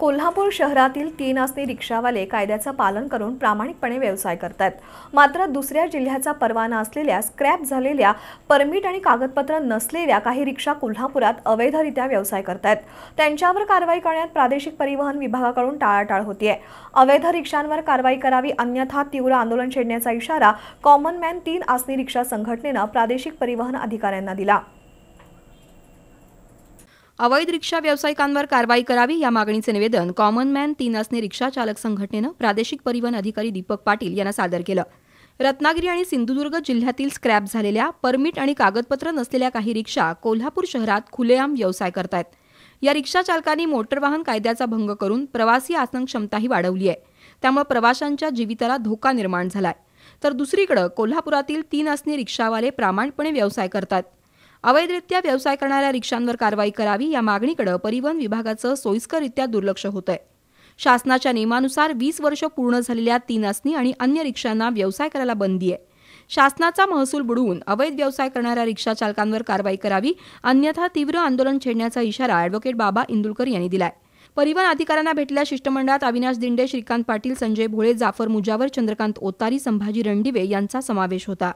कोल्हापूर शहरातील तीन आसनी रिक्षावाले कायद्याचं पालन करून प्रामाणिकपणे व्यवसाय करतात मात्र दुसऱ्या जिल्ह्याचा परवाना असलेल्या स्क्रॅप झालेल्या परमिट आणि कागदपत्र नसलेल्या काही रिक्षा कोल्हापुरात अवैधरित्या व्यवसाय करतात त्यांच्यावर कारवाई करण्यात प्रादेशिक परिवहन विभागाकडून टाळाटाळ होतीये अवैध रिक्षांवर कारवाई करावी अन्यथा तीव्र आंदोलन छेडण्याचा इशारा कॉमन मॅन तीन आसनी रिक्षा संघटनेनं प्रादेशिक परिवहन अधिकाऱ्यांना दिला अवैध रिक्षा व्यावसायिकांवर कारवाई करावी या मागणीचे निवेदन कॉमन मॅन आसने रिक्षा चालक संघटनेनं प्रादेशिक परिवहन अधिकारी दीपक पाटील यांना सादर केलं रत्नागिरी आणि सिंधुदुर्ग जिल्ह्यातील स्क्रॅप झालेल्या परमिट आणि कागदपत्र नसलेल्या काही रिक्षा कोल्हापूर शहरात खुलेआम व्यवसाय करतायत या रिक्षा चालकांनी मोटर वाहन कायद्याचा भंग करून प्रवासी आसन क्षमताही वाढवली आहे त्यामुळे प्रवाशांच्या जीवितला धोका निर्माण झालाय तर दुसरीकडे कोल्हापुरातील तीन आसनी रिक्षावाले प्रामाणिकपणे व्यवसाय करतात अवैधरित्या व्यवसाय करणाऱ्या रिक्षांवर कारवाई करावी या मागणीकडे परिवहन विभागाचं सोयीस्कररित्या दुर्लक्ष होत आहे शासनाच्या नियमानुसार वीस वर्ष पूर्ण झालेल्या तीन असनी आणि अन्य रिक्षांना व्यवसाय करायला बंदी आहे शासनाचा महसूल बुडवून अवैध व्यवसाय करणाऱ्या रिक्षा चालकांवर कारवाई करावी अन्यथा तीव्र आंदोलन छेडण्याचा इशारा अॅडव्होकेट बाबा इंदुलकर यांनी दिलाय परिवहन अधिकाऱ्यांना भेटल्या शिष्टमंडळात अविनाश दिंडे श्रीकांत पाटील संजय भोळे जाफर मुजावर चंद्रकांत ओतारी संभाजी रणदिवे यांचा समावेश होता